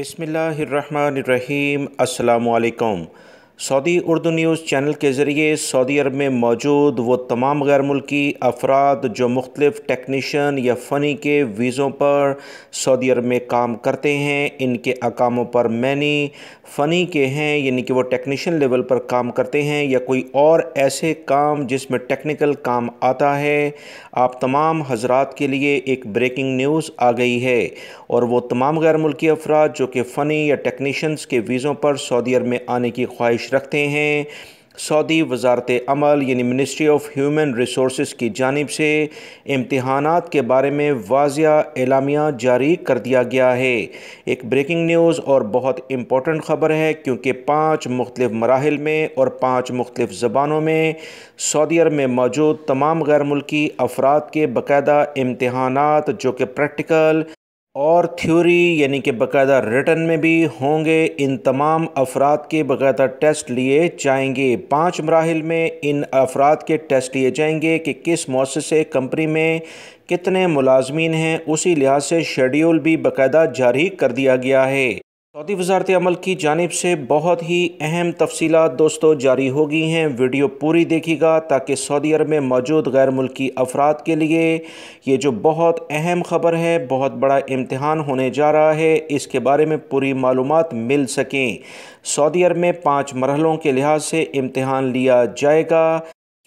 بسم اللہ الرحمن الرحیم السلام علیکم سعودی اردو نیوز چینل کے ذریعے سعودی عرب میں موجود وہ تمام غیر ملکی افراد جو مختلف ٹیکنیشین یا فنی کے ویزوں پر سعودی عرب میں کام کرتے ہیں ان کے اقاموں پر مینی فنی کے ہیں یعنی کہ وہ ٹیکنیشین لیول پر کام کرتے ہیں یا کوئی اور ایسے کام جس میں ٹیکنیکل کام آتا ہے آپ تمام حضرات کے لیے ایک بریکنگ نیوز آ گئی ہے اور وہ تمام غیر ملکی افراد جو کہ فنی یا ٹیکنیشنز کے ویزوں پر سعودی عرب میں آنے کی خواہش رکھتے ہیں سعودی وزارت عمل یعنی منسٹری آف ہیومن ریسورسز کی جانب سے امتحانات کے بارے میں واضح اعلامیہ جاری کر دیا گیا ہے ایک بریکنگ نیوز اور بہت امپورٹنٹ خبر ہے کیونکہ پانچ مختلف مراحل میں اور پانچ مختلف زبانوں میں سعودی عرب میں موجود تمام غیر ملکی افراد کے باقاعدہ امتحانات جو کہ پریکٹیکل اور تھیوری یعنی کہ باقاعدہ ریٹن میں بھی ہوں گے ان تمام افراد کے باقاعدہ ٹیسٹ لیے جائیں گے پانچ مراحل میں ان افراد کے ٹیسٹ لیے جائیں گے کہ کس مؤسسے سے کمپنی میں کتنے ملازمین ہیں اسی لحاظ سے شیڈیول بھی باقاعدہ جاری کر دیا گیا ہے سعودی وزارت عمل کی جانب سے بہت ہی اہم تفصیلات دوستو جاری ہو گئی ہیں ویڈیو پوری دیکھیے گا تاکہ سعودی عرب میں موجود غیر ملکی افراد کے لیے یہ جو بہت اہم خبر ہے بہت بڑا امتحان ہونے جا رہا ہے اس کے بارے میں پوری معلومات مل سکیں سعودی عرب میں پانچ مرحلوں کے لحاظ سے امتحان لیا جائے گا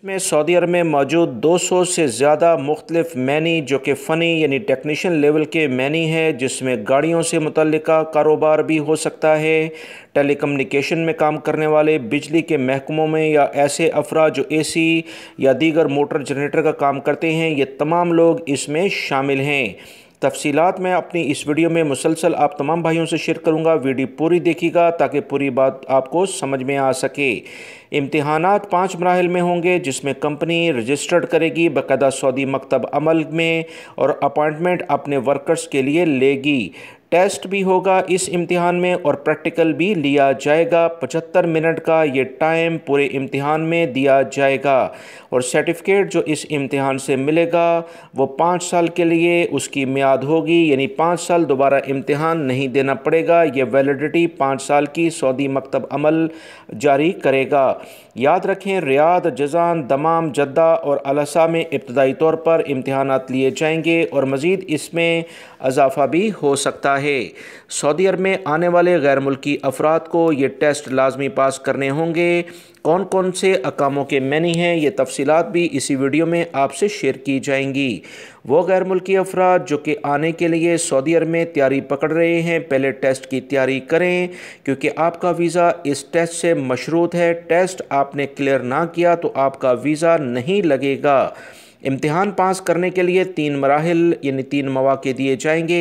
میں سعودی عرب میں موجود دو سو سے زیادہ مختلف مینی جو کہ فنی یعنی ٹیکنیشین لیول کے مینی ہیں جس میں گاڑیوں سے متعلقہ کاروبار بھی ہو سکتا ہے ٹیلی کمیونیکیشن میں کام کرنے والے بجلی کے محکموں میں یا ایسے افراد جو اے سی یا دیگر موٹر جنریٹر کا کام کرتے ہیں یہ تمام لوگ اس میں شامل ہیں تفصیلات میں اپنی اس ویڈیو میں مسلسل آپ تمام بھائیوں سے شیئر کروں گا ویڈیو پوری دیکھیے گا تاکہ پوری بات آپ کو سمجھ میں آ سکے امتحانات پانچ مراحل میں ہوں گے جس میں کمپنی رجسٹرڈ کرے گی باقاعدہ سعودی مکتب عمل میں اور اپائنٹمنٹ اپنے ورکرز کے لیے لے گی ٹیسٹ بھی ہوگا اس امتحان میں اور پریکٹیکل بھی لیا جائے گا پچہتر منٹ کا یہ ٹائم پورے امتحان میں دیا جائے گا اور سرٹیفکیٹ جو اس امتحان سے ملے گا وہ پانچ سال کے لیے اس کی میاد ہوگی یعنی پانچ سال دوبارہ امتحان نہیں دینا پڑے گا یہ ویلیڈیٹی پانچ سال کی سعودی مکتب عمل جاری کرے گا یاد رکھیں ریاض جزان دمام جدہ اور الاصا میں ابتدائی طور پر امتحانات لیے جائیں گے اور مزید اس میں اضافہ بھی ہو سکتا ہے ہے سعودی عرب میں آنے والے غیر ملکی افراد کو یہ ٹیسٹ لازمی پاس کرنے ہوں گے کون کون سے اکاموں کے مینی ہیں یہ تفصیلات بھی اسی ویڈیو میں آپ سے شیئر کی جائیں گی وہ غیر ملکی افراد جو کہ آنے کے لیے سعودی عرب میں تیاری پکڑ رہے ہیں پہلے ٹیسٹ کی تیاری کریں کیونکہ آپ کا ویزا اس ٹیسٹ سے مشروط ہے ٹیسٹ آپ نے کلیئر نہ کیا تو آپ کا ویزا نہیں لگے گا امتحان پاس کرنے کے لیے تین مراحل یعنی تین مواقع دیے جائیں گے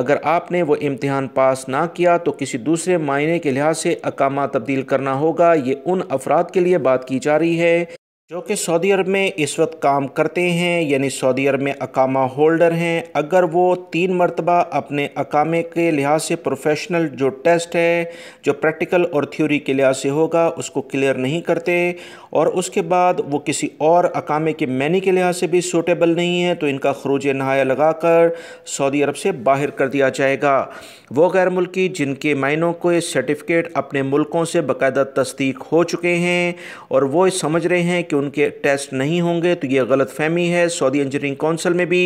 اگر آپ نے وہ امتحان پاس نہ کیا تو کسی دوسرے معنی کے لحاظ سے اقامہ تبدیل کرنا ہوگا یہ ان افراد کے لیے بات کی جا رہی ہے جو کہ سعودی عرب میں اس وقت کام کرتے ہیں یعنی سعودی عرب میں اقامہ ہولڈر ہیں اگر وہ تین مرتبہ اپنے اقامے کے لحاظ سے پروفیشنل جو ٹیسٹ ہے جو پریکٹیکل اور تھیوری کے لحاظ سے ہوگا اس کو کلیئر نہیں کرتے اور اس کے بعد وہ کسی اور اقامے کے مینی کے لحاظ سے بھی سوٹیبل نہیں ہے تو ان کا خروج نہایا لگا کر سعودی عرب سے باہر کر دیا جائے گا وہ غیر ملکی جن کے معنیوں کو سرٹیفکیٹ اپنے ملکوں سے باقاعدہ تصدیق ہو چکے ہیں اور وہ سمجھ رہے ہیں کہ کہ ان کے ٹیسٹ نہیں ہوں گے تو یہ غلط فہمی ہے سعودی انجینئرنگ کانسل میں بھی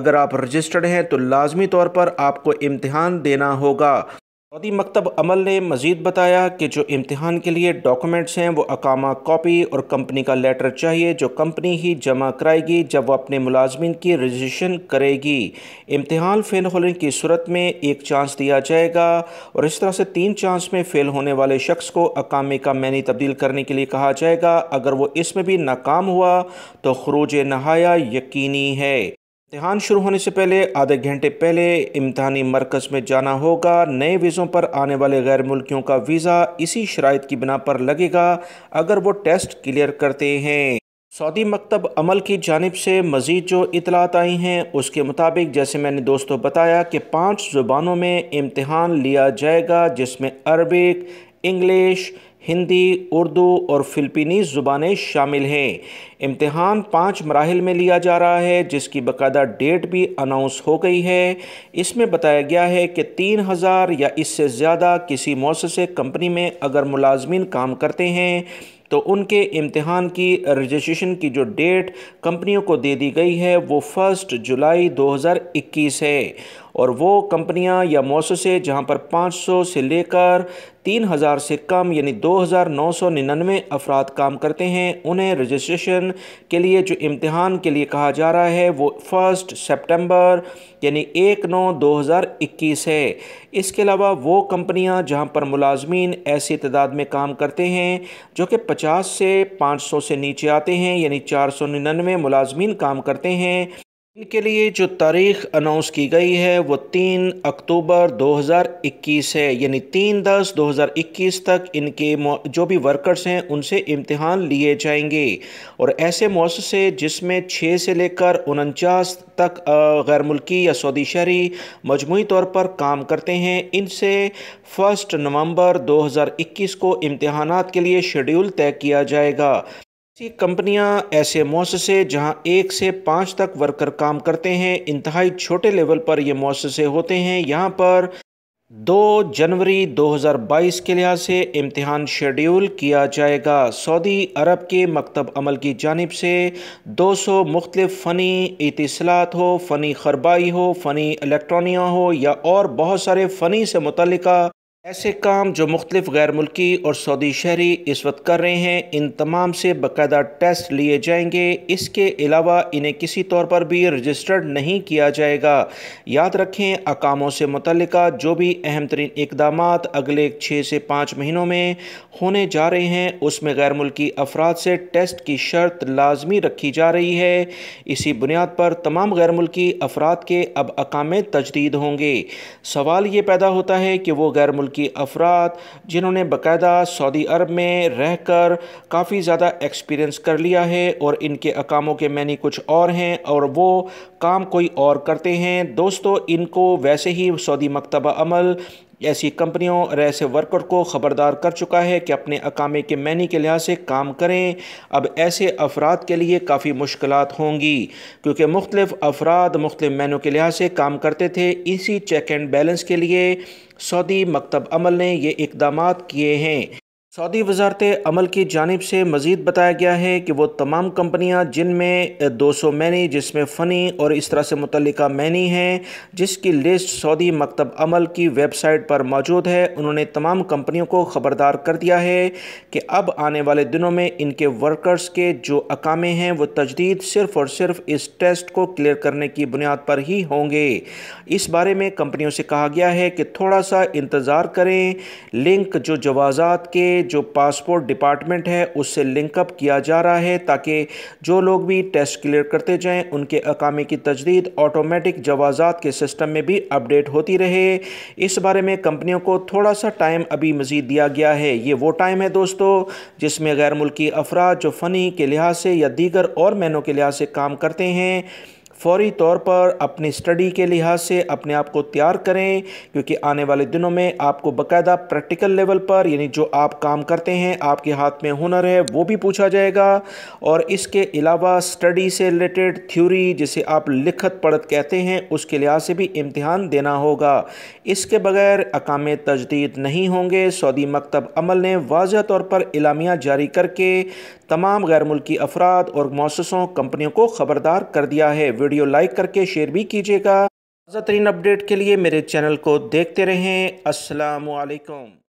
اگر آپ رجسٹرڈ ہیں تو لازمی طور پر آپ کو امتحان دینا ہوگا سعودی مکتب عمل نے مزید بتایا کہ جو امتحان کے لیے ڈاکومنٹس ہیں وہ اقامہ کاپی اور کمپنی کا لیٹر چاہیے جو کمپنی ہی جمع کرائے گی جب وہ اپنے ملازمین کی رجسٹریشن کرے گی امتحان فیل ہونے کی صورت میں ایک چانس دیا جائے گا اور اس طرح سے تین چانس میں فیل ہونے والے شخص کو اقامے کا مینی تبدیل کرنے کے لیے کہا جائے گا اگر وہ اس میں بھی ناکام ہوا تو خروج نہایا یقینی ہے امتحان شروع ہونے سے پہلے آدھے گھنٹے پہلے امتحانی مرکز میں جانا ہوگا نئے ویزوں پر آنے والے غیر ملکیوں کا ویزا اسی شرائط کی بنا پر لگے گا اگر وہ ٹیسٹ کلیئر کرتے ہیں سعودی مکتب عمل کی جانب سے مزید جو اطلاعات آئی ہیں اس کے مطابق جیسے میں نے دوستوں بتایا کہ پانچ زبانوں میں امتحان لیا جائے گا جس میں عربک انگلش ہندی اردو اور فلپینی زبانیں شامل ہیں امتحان پانچ مراحل میں لیا جا رہا ہے جس کی باقاعدہ ڈیٹ بھی اناؤنس ہو گئی ہے اس میں بتایا گیا ہے کہ تین ہزار یا اس سے زیادہ کسی موسص کمپنی میں اگر ملازمین کام کرتے ہیں تو ان کے امتحان کی رجسٹریشن کی جو ڈیٹ کمپنیوں کو دے دی گئی ہے وہ فرسٹ جولائی دو ہزار اکیس ہے اور وہ کمپنیاں یا موسسے جہاں پر پانچ سو سے لے کر تین ہزار سے کم یعنی دو دو ہزار نو سو ننانوے افراد کام کرتے ہیں انہیں رجسٹریشن کے لیے جو امتحان کے لیے کہا جا رہا ہے وہ فرسٹ سپٹمبر یعنی ایک نو دو ہزار اکیس ہے اس کے علاوہ وہ کمپنیاں جہاں پر ملازمین ایسی تعداد میں کام کرتے ہیں جو کہ پچاس سے پانچ سو سے نیچے آتے ہیں یعنی چار سو ننانوے ملازمین کام کرتے ہیں کے لیے جو تاریخ اناؤنس کی گئی ہے وہ تین اکتوبر دو ہزار اکیس ہے یعنی تین دس دو ہزار اکیس تک ان کے جو بھی ورکرز ہیں ان سے امتحان لیے جائیں گے اور ایسے مؤثر جس میں چھ سے لے کر انچاس تک غیر ملکی یا سعودی شہری مجموعی طور پر کام کرتے ہیں ان سے فرسٹ نومبر دو ہزار اکیس کو امتحانات کے لیے شیڈیول طے کیا جائے گا کمپنیاں ایسے موسسے جہاں ایک سے پانچ تک ورکر کام کرتے ہیں انتہائی چھوٹے لیول پر یہ موسسے ہوتے ہیں یہاں پر دو جنوری دو ہزار بائیس کے لحاظ سے امتحان شیڈیول کیا جائے گا سعودی عرب کے مکتب عمل کی جانب سے دو سو مختلف فنی اتصالات ہو فنی خربائی ہو فنی الیکٹرانیا ہو یا اور بہت سارے فنی سے متعلقہ ایسے کام جو مختلف غیر ملکی اور سعودی شہری اس وقت کر رہے ہیں ان تمام سے باقاعدہ ٹیسٹ لیے جائیں گے اس کے علاوہ انہیں کسی طور پر بھی ریجسٹرڈ نہیں کیا جائے گا یاد رکھیں اقاموں سے متعلقہ جو بھی اہم ترین اقدامات اگلے چھ سے پانچ مہینوں میں ہونے جا رہے ہیں اس میں غیر ملکی افراد سے ٹیسٹ کی شرط لازمی رکھی جا رہی ہے اسی بنیاد پر تمام غیر ملکی افراد کے اب اقامے تجدید ہوں گے سوال یہ پیدا ہوتا ہے کہ وہ غیر ملکی افراد جنہوں نے باقاعدہ سعودی عرب میں رہ کر کافی زیادہ ایکسپیرینس کر لیا ہے اور ان کے اقاموں کے معنی کچھ اور ہیں اور وہ کام کوئی اور کرتے ہیں دوستو ان کو ویسے ہی سعودی مکتبہ عمل ایسی کمپنیوں اور ایسے ورکر کو خبردار کر چکا ہے کہ اپنے اقامے کے مینی کے لحاظ سے کام کریں اب ایسے افراد کے لیے کافی مشکلات ہوں گی کیونکہ مختلف افراد مختلف مینو کے لحاظ سے کام کرتے تھے اسی چیک اینڈ بیلنس کے لیے سعودی مکتب عمل نے یہ اقدامات کیے ہیں سعودی وزارت عمل کی جانب سے مزید بتایا گیا ہے کہ وہ تمام کمپنیاں جن میں دو سو مینی جس میں فنی اور اس طرح سے متعلقہ مینی ہیں جس کی لسٹ سعودی مکتب عمل کی ویب سائٹ پر موجود ہے انہوں نے تمام کمپنیوں کو خبردار کر دیا ہے کہ اب آنے والے دنوں میں ان کے ورکرز کے جو اقامے ہیں وہ تجدید صرف اور صرف اس ٹیسٹ کو کلیئر کرنے کی بنیاد پر ہی ہوں گے اس بارے میں کمپنیوں سے کہا گیا ہے کہ تھوڑا سا انتظار کریں لنک جو جوازات کے جو پاسپورٹ ڈپارٹمنٹ ہے اس سے لنک اپ کیا جا رہا ہے تاکہ جو لوگ بھی ٹیسٹ کلیئر کرتے جائیں ان کے اقامے کی تجدید آٹومیٹک جوازات کے سسٹم میں بھی اپڈیٹ ہوتی رہے اس بارے میں کمپنیوں کو تھوڑا سا ٹائم ابھی مزید دیا گیا ہے یہ وہ ٹائم ہے دوستو جس میں غیر ملکی افراد جو فنی کے لحاظ سے یا دیگر اور مینوں کے لحاظ سے کام کرتے ہیں فوری طور پر اپنی اسٹڈی کے لحاظ سے اپنے آپ کو تیار کریں کیونکہ آنے والے دنوں میں آپ کو باقاعدہ پریکٹیکل لیول پر یعنی جو آپ کام کرتے ہیں آپ کے ہاتھ میں ہنر ہے وہ بھی پوچھا جائے گا اور اس کے علاوہ اسٹڈی سے ریلیٹڈ تھیوری جسے آپ لکھت پڑھت کہتے ہیں اس کے لحاظ سے بھی امتحان دینا ہوگا اس کے بغیر اقام تجدید نہیں ہوں گے سعودی مکتب عمل نے واضح طور پر اعلامیہ جاری کر کے تمام غیر ملکی افراد اور موسسوں کمپنیوں کو خبردار کر دیا ہے ویڈیو لائک کر کے شیئر بھی کیجیے گا تازہ ترین اپڈیٹ کے لیے میرے چینل کو دیکھتے رہیں السلام علیکم